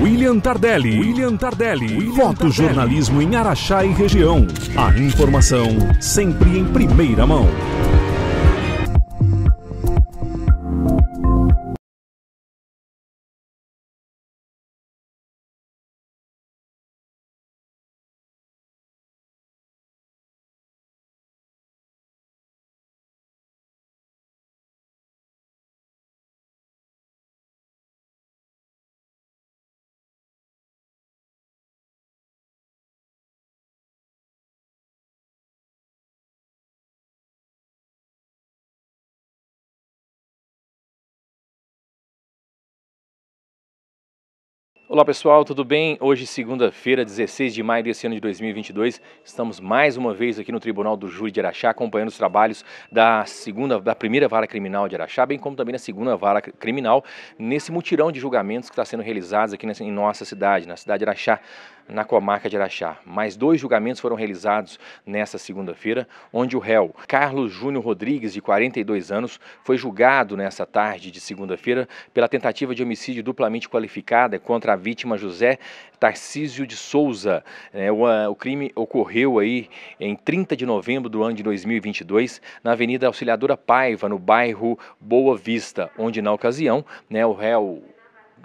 William Tardelli. William Tardelli. William Fotojornalismo em Araxá e região. A informação sempre em primeira mão. Olá pessoal, tudo bem? Hoje, segunda-feira, 16 de maio desse ano de 2022, estamos mais uma vez aqui no Tribunal do Júri de Araxá, acompanhando os trabalhos da segunda, da primeira vara criminal de Araxá, bem como também da segunda vara criminal, nesse mutirão de julgamentos que está sendo realizados aqui em nossa cidade, na cidade de Araxá na comarca de Araxá. Mais dois julgamentos foram realizados nesta segunda-feira, onde o réu Carlos Júnior Rodrigues, de 42 anos, foi julgado nesta tarde de segunda-feira pela tentativa de homicídio duplamente qualificada contra a vítima José Tarcísio de Souza. É, o crime ocorreu aí em 30 de novembro do ano de 2022 na Avenida Auxiliadora Paiva, no bairro Boa Vista, onde na ocasião né, o réu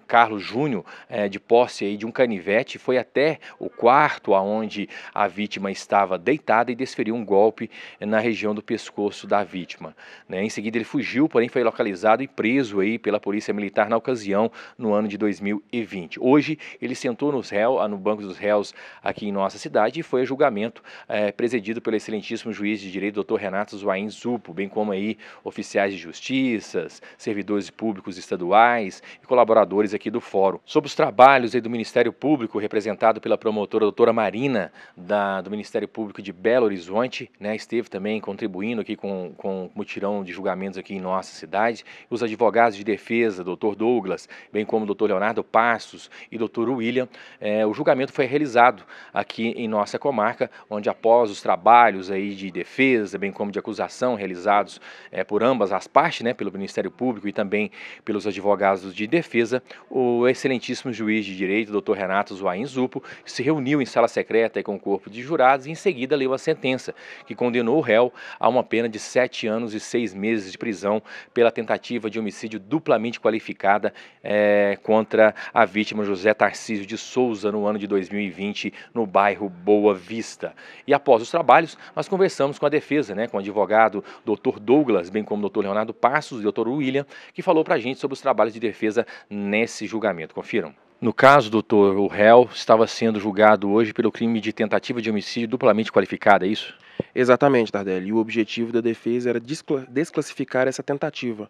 Carlos Júnior é, de posse aí de um canivete, foi até o quarto aonde a vítima estava deitada e desferiu um golpe na região do pescoço da vítima. Né? Em seguida ele fugiu, porém foi localizado e preso aí pela polícia militar na ocasião no ano de 2020. Hoje ele sentou nos réus ah, no banco dos réus aqui em nossa cidade e foi a julgamento é, presidido pelo excelentíssimo juiz de direito Dr. Renato Zuaim Zupo, bem como aí oficiais de justiças, servidores públicos estaduais e colaboradores aqui do fórum, sobre os trabalhos do Ministério Público, representado pela promotora doutora Marina, da, do Ministério Público de Belo Horizonte, né, esteve também contribuindo aqui com, com mutirão de julgamentos aqui em nossa cidade, os advogados de defesa, doutor Douglas, bem como o doutor Leonardo Passos e doutor William, é, o julgamento foi realizado aqui em nossa comarca, onde após os trabalhos aí de defesa, bem como de acusação realizados é, por ambas as partes, né, pelo Ministério Público e também pelos advogados de defesa, o excelentíssimo juiz de direito, doutor Renato Zuain Zupo, se reuniu em sala secreta com o corpo de jurados e em seguida leu a sentença, que condenou o réu a uma pena de sete anos e seis meses de prisão pela tentativa de homicídio duplamente qualificada é, contra a vítima José Tarcísio de Souza no ano de 2020 no bairro Boa Vista. E após os trabalhos, nós conversamos com a defesa, né, com o advogado doutor Douglas, bem como o Leonardo Passos e o William, que falou para a gente sobre os trabalhos de defesa nesse esse julgamento. Confiram. No caso, doutor, o réu estava sendo julgado hoje pelo crime de tentativa de homicídio duplamente qualificada, é isso? Exatamente, Tardelli. E o objetivo da defesa era desclassificar essa tentativa,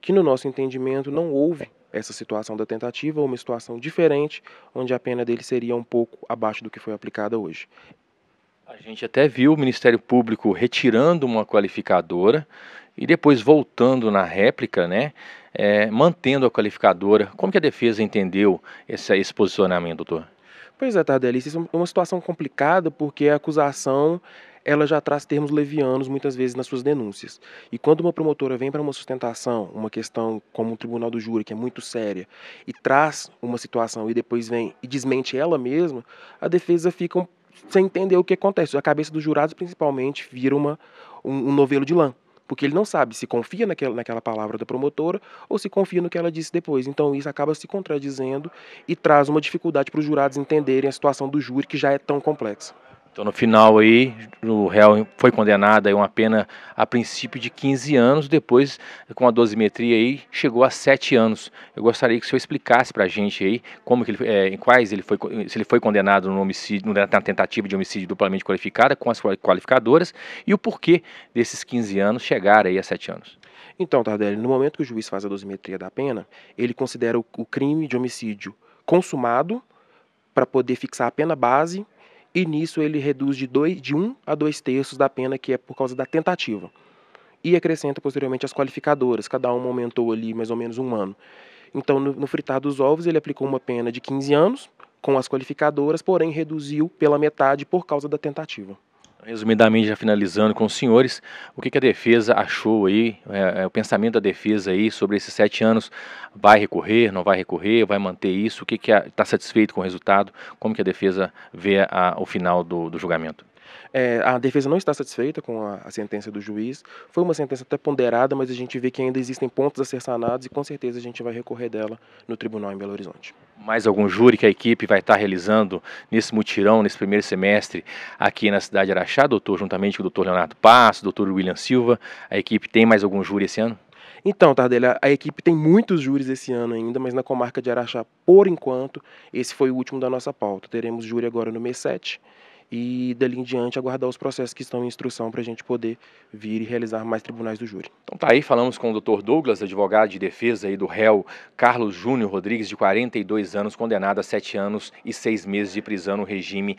que no nosso entendimento não houve essa situação da tentativa, uma situação diferente, onde a pena dele seria um pouco abaixo do que foi aplicada hoje. A gente até viu o Ministério Público retirando uma qualificadora e depois voltando na réplica, né? É, mantendo a qualificadora. Como que a defesa entendeu esse, esse posicionamento, doutor? Pois é, Tardelli, isso é uma situação complicada porque a acusação ela já traz termos levianos muitas vezes nas suas denúncias. E quando uma promotora vem para uma sustentação, uma questão como o tribunal do júri, que é muito séria, e traz uma situação e depois vem e desmente ela mesma, a defesa fica sem entender o que acontece. A cabeça dos jurados, principalmente, vira uma, um, um novelo de lã porque ele não sabe se confia naquela, naquela palavra da promotora ou se confia no que ela disse depois. Então isso acaba se contradizendo e traz uma dificuldade para os jurados entenderem a situação do júri que já é tão complexa. Então, no final aí, o réu foi condenado a uma pena a princípio de 15 anos, depois, com a dosimetria aí, chegou a 7 anos. Eu gostaria que o senhor explicasse para a gente aí como que ele, é, em quais ele foi, se ele foi condenado no homicídio, na tentativa de homicídio duplamente qualificada com as qualificadoras e o porquê desses 15 anos chegar aí a 7 anos. Então, Tardelli, no momento que o juiz faz a dosimetria da pena, ele considera o, o crime de homicídio consumado para poder fixar a pena base e nisso ele reduz de, dois, de um a dois terços da pena que é por causa da tentativa. E acrescenta posteriormente as qualificadoras, cada uma aumentou ali mais ou menos um ano. Então, no, no fritar dos ovos, ele aplicou uma pena de 15 anos com as qualificadoras, porém reduziu pela metade por causa da tentativa resumidamente já finalizando com os senhores, o que, que a defesa achou aí, é, é, o pensamento da defesa aí sobre esses sete anos, vai recorrer, não vai recorrer, vai manter isso, o que está satisfeito com o resultado, como que a defesa vê a, o final do, do julgamento? É, a defesa não está satisfeita com a, a, sentença do juiz. Foi uma sentença até ponderada, mas a gente vê que ainda existem pontos a ser sanados e com certeza a gente vai recorrer dela no tribunal em Belo Horizonte. Mais algum júri que a equipe vai estar realizando nesse mutirão, nesse primeiro semestre aqui na cidade de Araxá, doutor, juntamente com o doutor Leonardo Passo, doutor William Silva? A equipe tem mais algum júri esse ano? Então, Tardelli, a equipe tem muitos júris esse ano ainda, mas na comarca de Araxá, por enquanto, esse foi o último da nossa pauta. Teremos júri agora no mês 7 e dali em diante aguardar os processos que estão em instrução para a gente poder vir e realizar mais tribunais do júri. Então tá aí, falamos com o Dr. Douglas, advogado de defesa aí do réu Carlos Júnior Rodrigues, de 42 anos, condenado a 7 anos e 6 meses de prisão no regime,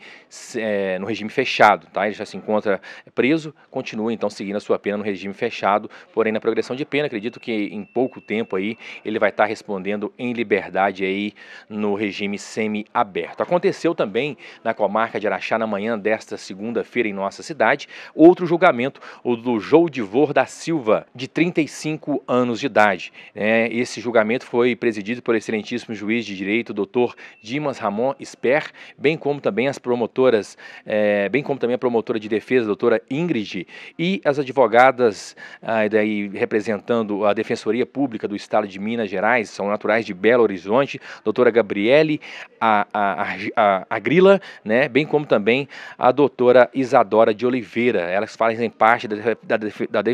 é, no regime fechado, tá? Ele já se encontra preso, continua então seguindo a sua pena no regime fechado, porém na progressão de pena, acredito que em pouco tempo aí ele vai estar respondendo em liberdade aí no regime semi-aberto. Aconteceu também na comarca de Araxá, na manhã manhã desta segunda-feira em nossa cidade, outro julgamento, o do Joudivor da Silva, de 35 anos de idade. É, esse julgamento foi presidido pelo excelentíssimo juiz de direito, doutor Dimas Ramon Sper, bem como também as promotoras, é, bem como também a promotora de defesa, doutora Ingrid, e as advogadas ah, daí representando a Defensoria Pública do Estado de Minas Gerais, são naturais de Belo Horizonte, doutora Gabriele Agrila, né, bem como também a doutora Isadora de Oliveira. Elas fazem parte da, da, da, da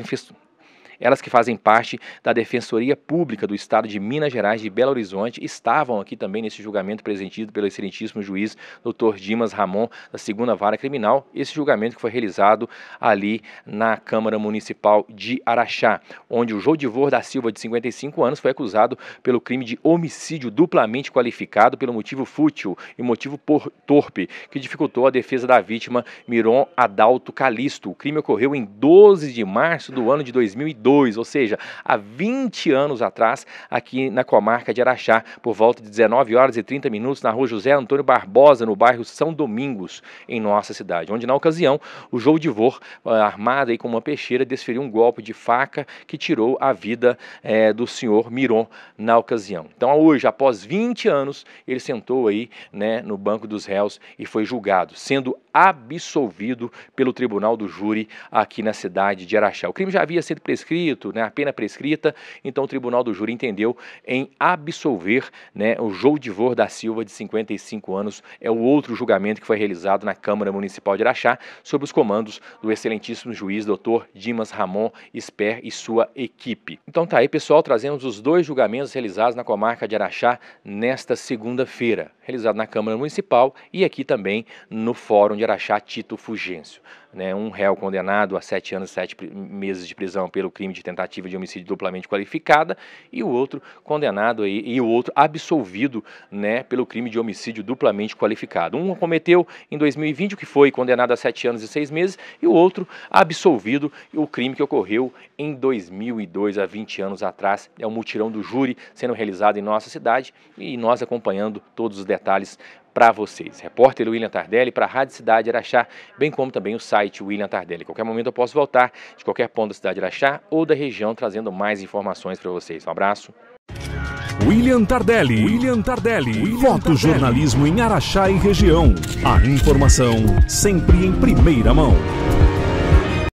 elas que fazem parte da Defensoria Pública do Estado de Minas Gerais de Belo Horizonte estavam aqui também nesse julgamento presentido pelo excelentíssimo juiz Dr. Dimas Ramon da Segunda Vara Criminal, esse julgamento que foi realizado ali na Câmara Municipal de Araxá, onde o Jodivor da Silva de 55 anos foi acusado pelo crime de homicídio duplamente qualificado pelo motivo fútil e motivo torpe, que dificultou a defesa da vítima Miron Adalto Calisto. O crime ocorreu em 12 de março do ano de 2012 2002, ou seja, há 20 anos atrás, aqui na comarca de Araxá, por volta de 19 horas e 30 minutos, na rua José Antônio Barbosa, no bairro São Domingos, em nossa cidade, onde na ocasião o João Vor, eh, armado aí com uma peixeira, desferiu um golpe de faca que tirou a vida é, do senhor Miron na ocasião. Então, hoje, após 20 anos, ele sentou aí né, no banco dos réus e foi julgado, sendo absolvido pelo tribunal do júri aqui na cidade de Araxá. O crime já havia sido prescrito, né, a pena prescrita, então o tribunal do júri entendeu em absolver né, o Joudivor da Silva, de 55 anos. É o outro julgamento que foi realizado na Câmara Municipal de Araxá, sob os comandos do excelentíssimo juiz doutor Dimas Ramon Esper e sua equipe. Então tá aí, pessoal, trazemos os dois julgamentos realizados na comarca de Araxá nesta segunda-feira, realizado na Câmara Municipal e aqui também no Fórum de de Araxá, Tito Fugêncio né, um réu condenado a sete anos e sete meses de prisão pelo crime de tentativa de homicídio duplamente qualificada e o outro condenado aí, e o outro absolvido né, pelo crime de homicídio duplamente qualificado. Um cometeu em 2020 o que foi condenado a sete anos e seis meses e o outro absolvido o crime que ocorreu em 2002, há 20 anos atrás. É um mutirão do júri sendo realizado em nossa cidade e nós acompanhando todos os detalhes para vocês. Repórter William Tardelli para a Rádio Cidade Araxá, bem como também o site site William Tardelli. qualquer momento eu posso voltar de qualquer ponto da cidade de Araxá ou da região trazendo mais informações para vocês. Um abraço. William Tardelli. William Tardelli. William Foto jornalismo em Araxá e região. A informação sempre em primeira mão.